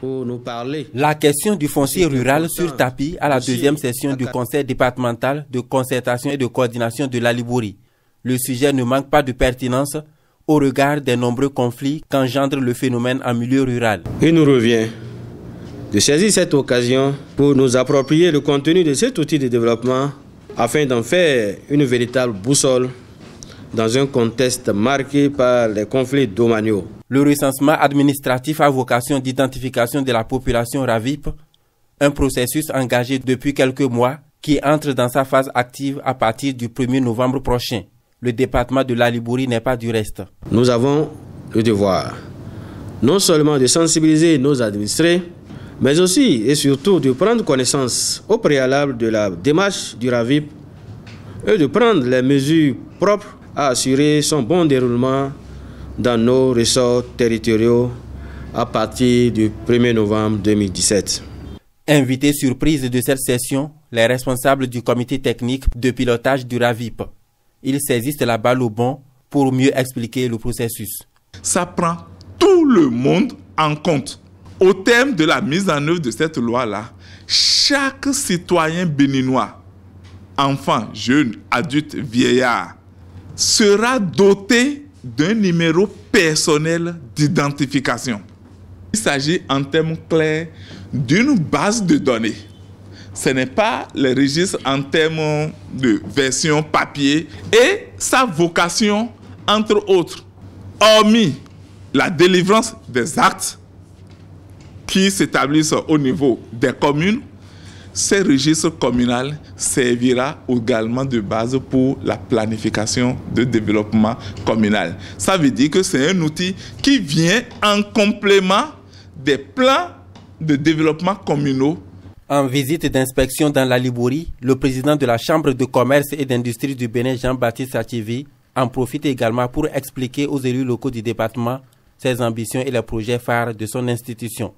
pour nous parler. La question du foncier rural sur tapis à la deuxième session du Conseil départemental de concertation et de coordination de la Libourie. Le sujet ne manque pas de pertinence au regard des nombreux conflits qu'engendre le phénomène en milieu rural. Il nous revient de saisir cette occasion pour nous approprier le contenu de cet outil de développement afin d'en faire une véritable boussole dans un contexte marqué par les conflits domaniaux. Le recensement administratif a vocation d'identification de la population RAVIP, un processus engagé depuis quelques mois qui entre dans sa phase active à partir du 1er novembre prochain. Le département de l'Alibouri n'est pas du reste. Nous avons le devoir non seulement de sensibiliser nos administrés, mais aussi et surtout de prendre connaissance au préalable de la démarche du RAVIP et de prendre les mesures propres à assurer son bon déroulement dans nos ressorts territoriaux à partir du 1er novembre 2017. Invité surprise de cette session, les responsables du comité technique de pilotage du RAVIP. Ils saisissent la balle au bon pour mieux expliquer le processus. Ça prend tout le monde en compte. Au terme de la mise en œuvre de cette loi-là, chaque citoyen béninois, enfant, jeune, adulte, vieillard, sera doté d'un numéro personnel d'identification. Il s'agit en termes clairs d'une base de données. Ce n'est pas le registre en termes de version papier et sa vocation, entre autres, hormis la délivrance des actes qui s'établissent au niveau des communes ce registre communal servira également de base pour la planification de développement communal. Ça veut dire que c'est un outil qui vient en complément des plans de développement communaux en visite d'inspection dans la Libourie, le président de la Chambre de commerce et d'industrie du Bénin, Jean-Baptiste Sativi, en profite également pour expliquer aux élus locaux du département ses ambitions et les projets phares de son institution.